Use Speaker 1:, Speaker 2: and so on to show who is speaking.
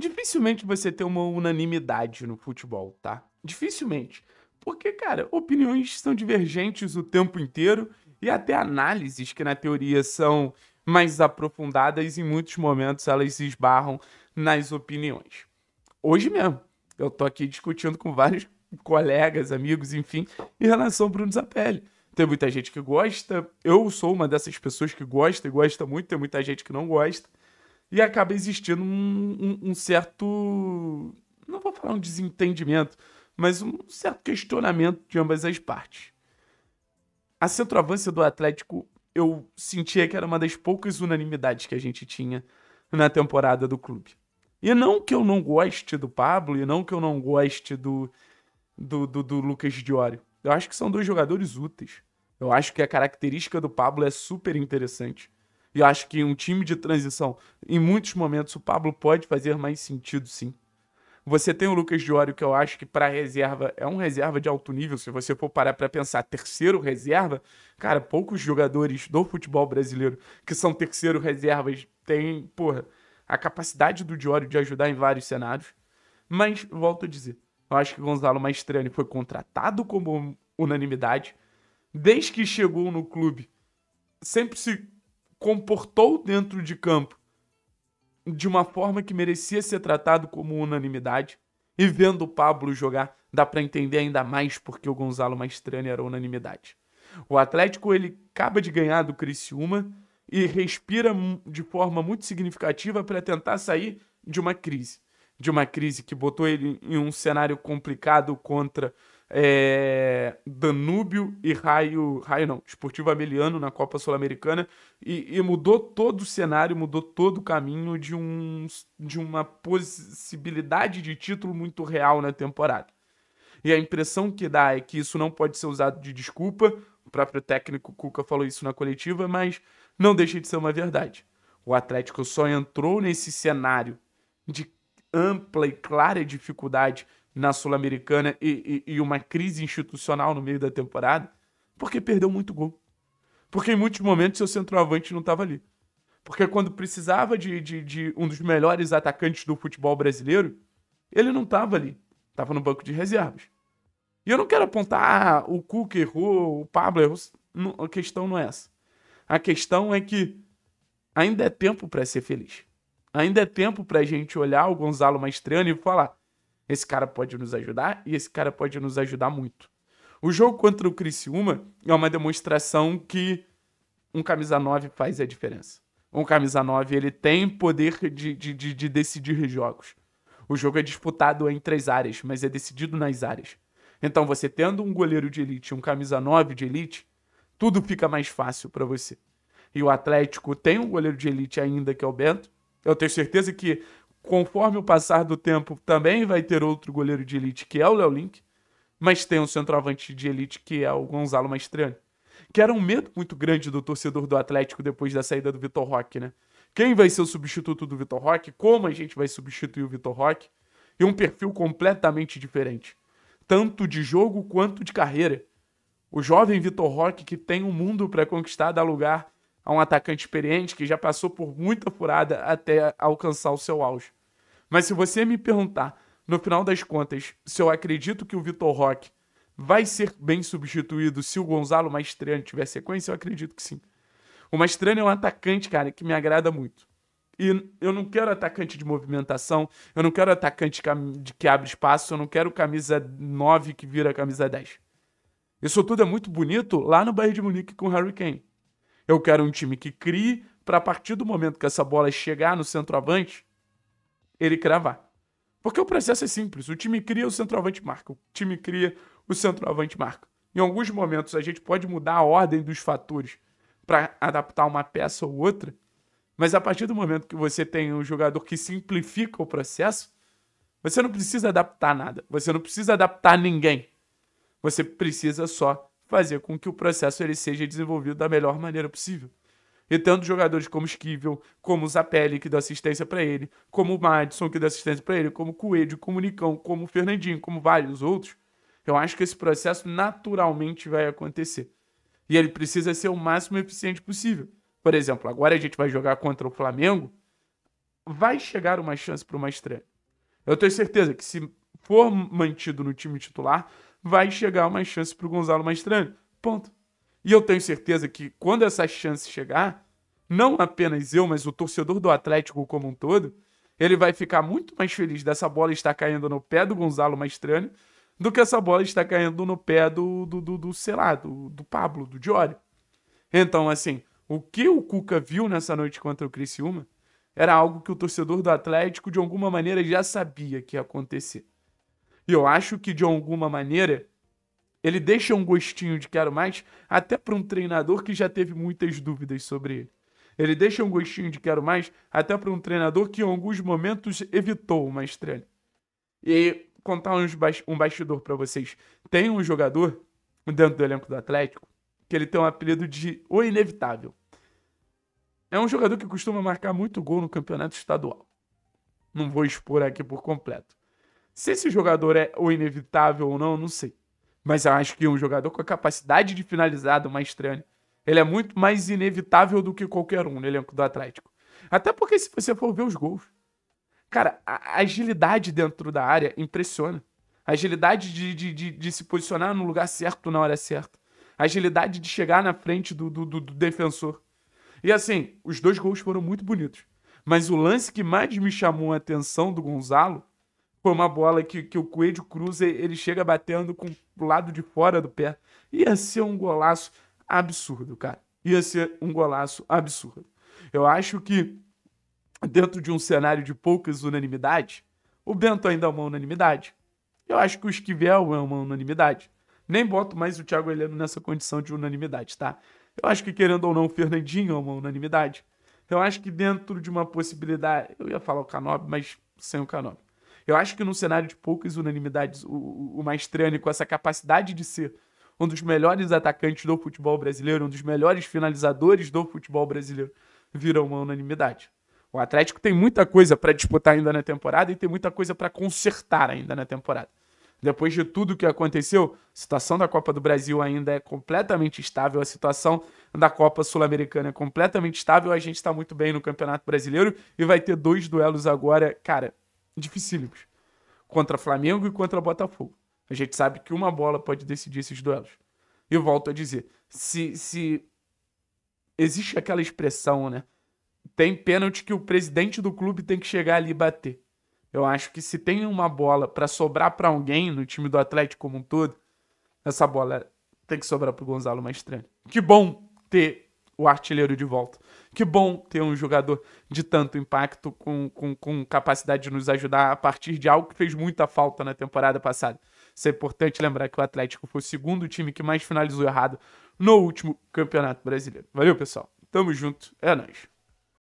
Speaker 1: Dificilmente você tem uma unanimidade no futebol, tá? Dificilmente. Porque, cara, opiniões são divergentes o tempo inteiro e até análises que na teoria são mais aprofundadas, em muitos momentos elas se esbarram nas opiniões. Hoje mesmo, eu tô aqui discutindo com vários colegas, amigos, enfim, em relação ao Bruno Zapelli. Tem muita gente que gosta, eu sou uma dessas pessoas que gosta e gosta muito, tem muita gente que não gosta e acaba existindo um, um, um certo. Não vou falar um desentendimento, mas um certo questionamento de ambas as partes. A centroavância do Atlético, eu sentia que era uma das poucas unanimidades que a gente tinha na temporada do clube. E não que eu não goste do Pablo, e não que eu não goste do, do, do, do Lucas Diório. Eu acho que são dois jogadores úteis. Eu acho que a característica do Pablo é super interessante. E acho que um time de transição, em muitos momentos, o Pablo pode fazer mais sentido, sim. Você tem o Lucas Diório, que eu acho que para reserva é um reserva de alto nível. Se você for parar para pensar, terceiro reserva, cara, poucos jogadores do futebol brasileiro que são terceiro reservas têm, porra, a capacidade do Diório de ajudar em vários cenários. Mas, volto a dizer, eu acho que Gonzalo Maestrani foi contratado como unanimidade. Desde que chegou no clube, sempre se comportou dentro de campo de uma forma que merecia ser tratado como unanimidade. E vendo o Pablo jogar, dá para entender ainda mais porque o Gonzalo Maestrani era unanimidade. O Atlético ele acaba de ganhar do Criciúma e respira de forma muito significativa para tentar sair de uma crise, de uma crise que botou ele em um cenário complicado contra é, Danúbio e Raio, Raio não, Esportivo Abeliano na Copa Sul-Americana e, e, mudou todo o cenário, mudou todo o caminho de, um, de uma possibilidade de título muito real na temporada. E a impressão que dá é que isso não pode ser usado de desculpa, o próprio técnico Cuca falou isso na coletiva, mas não deixa de ser uma verdade. O Atlético só entrou nesse cenário de ampla e clara dificuldade na Sul-Americana e, e, e uma crise institucional no meio da temporada, porque perdeu muito gol. Porque em muitos momentos seu centroavante não estava ali. Porque quando precisava de, de, de, um dos melhores atacantes do futebol brasileiro, ele não estava ali. Estava no banco de reservas. E eu não quero apontar, ah, o Cook errou, o Pablo errou. Não, a questão não é essa. A questão é que ainda é tempo para ser feliz. Ainda é tempo para a gente olhar o Gonzalo Maestrano e falar: esse cara pode nos ajudar e esse cara pode nos ajudar muito. O jogo contra o Criciúma é uma demonstração que um camisa 9 faz a diferença. Um camisa 9, ele tem poder de, de, de decidir jogos. O jogo é disputado entre as áreas, mas é decidido nas áreas. Então, você tendo um goleiro de elite e um camisa 9 de elite, tudo fica mais fácil para você. E o Atlético tem um goleiro de elite ainda, que é o Bento. Eu tenho certeza que conforme o passar do tempo, também vai ter outro goleiro de elite, que é o Léo Link, mas tem um centroavante de elite, que é o Gonzalo Mastriani. Que era um medo muito grande do torcedor do Atlético depois da saída do Vitor Roque, né? Quem vai ser o substituto do Vitor Roque? Como a gente vai substituir o Vitor Roque? E um perfil completamente diferente, tanto de jogo quanto de carreira. O jovem Vitor Roque, que tem um mundo para conquistar, dá lugar a um atacante experiente que já passou por muita furada até alcançar o seu auge. Mas se você me perguntar, no final das contas, se eu acredito que o Vitor Roque vai ser bem substituído se o Gonzalo Maestrano tiver sequência, eu acredito que sim. O Maestrano é um atacante, cara, que me agrada muito. E eu não quero atacante de movimentação, eu não quero atacante de que abre espaço, eu não quero camisa 9 que vira camisa 10. Isso tudo é muito bonito lá no Bayern de Munique com o Harry Kane. Eu quero um time que crie para a partir do momento que essa bola chegar no centroavante, ele cravar. Porque o processo é simples. O time cria, o centroavante marca. O time cria, o centroavante marca. Em alguns momentos a gente pode mudar a ordem dos fatores para adaptar uma peça ou outra, mas a partir do momento que você tem um jogador que simplifica o processo, você não precisa adaptar nada. Você não precisa adaptar ninguém. Você precisa só fazer com que o processo ele seja desenvolvido da melhor maneira possível. E tanto jogadores como Esquivel, como o Zapelli, que dá assistência para ele, como o Madison, que dá assistência para ele, como o Coelho, como o Nicão, como o Fernandinho, como vários outros, eu acho que esse processo naturalmente vai acontecer. E ele precisa ser o máximo eficiente possível. Por exemplo, agora a gente vai jogar contra o Flamengo, vai chegar uma chance para uma estreia. Eu tenho certeza que se for mantido no time titular, vai chegar uma chance para o Gonzalo Maestrani. Ponto. E eu tenho certeza que quando essa chance chegar, não apenas eu, mas o torcedor do Atlético como um todo, ele vai ficar muito mais feliz dessa bola estar caindo no pé do Gonzalo Maestrani do que essa bola estar caindo no pé do, do, do, do sei lá, do, do Pablo, do Diori. Então, assim, o que o Cuca viu nessa noite contra o Criciúma era algo que o torcedor do Atlético, de alguma maneira, já sabia que ia acontecer. E eu acho que de alguma maneira ele deixa um gostinho de quero mais, até para um treinador que já teve muitas dúvidas sobre ele. Ele deixa um gostinho de quero mais, até para um treinador que em alguns momentos evitou uma estreia. E contar ba um bastidor para vocês. Tem um jogador dentro do elenco do Atlético que ele tem um apelido de O Inevitável. É um jogador que costuma marcar muito gol no campeonato estadual. Não vou expor aqui por completo. Se esse jogador é o inevitável ou não, não sei. Mas eu acho que um jogador com a capacidade de finalizar do Maestrani, ele é muito mais inevitável do que qualquer um no elenco do Atlético. Até porque se você for ver os gols, cara, a agilidade dentro da área impressiona. A agilidade de, de, de, de se posicionar no lugar certo na hora certa. A agilidade de chegar na frente do, do, do, do defensor. E assim, os dois gols foram muito bonitos. Mas o lance que mais me chamou a atenção do Gonzalo foi uma bola que, que o Coelho cruza, ele chega batendo com o lado de fora do pé. Ia ser um golaço absurdo, cara. Ia ser um golaço absurdo. Eu acho que, dentro de um cenário de poucas unanimidades, o Bento ainda é uma unanimidade. Eu acho que o Esquivel é uma unanimidade. Nem boto mais o Thiago Heleno nessa condição de unanimidade, tá? Eu acho que, querendo ou não, o Fernandinho é uma unanimidade. Eu acho que dentro de uma possibilidade. Eu ia falar o Canob, mas sem o Canob. Eu acho que num cenário de poucas unanimidades, o, o Maestrani, com essa capacidade de ser um dos melhores atacantes do futebol brasileiro, um dos melhores finalizadores do futebol brasileiro, virou uma unanimidade. O Atlético tem muita coisa para disputar ainda na temporada e tem muita coisa para consertar ainda na temporada. Depois de tudo o que aconteceu, a situação da Copa do Brasil ainda é completamente estável, a situação da Copa Sul-Americana é completamente estável, a gente está muito bem no Campeonato Brasileiro e vai ter dois duelos agora, cara, dificílimos contra Flamengo e contra Botafogo. A gente sabe que uma bola pode decidir esses duelos. E volto a dizer, se, se existe aquela expressão, né? Tem pênalti que o presidente do clube tem que chegar ali e bater. Eu acho que se tem uma bola para sobrar para alguém no time do Atlético como um todo, essa bola tem que sobrar para o Gonzalo Maestrani. Que bom ter o artilheiro de volta que bom ter um jogador de tanto impacto com, com, com capacidade de nos ajudar a partir de algo que fez muita falta na temporada passada. Isso é importante lembrar que o Atlético foi o segundo time que mais finalizou errado no último Campeonato Brasileiro. Valeu, pessoal. Tamo junto. É nóis.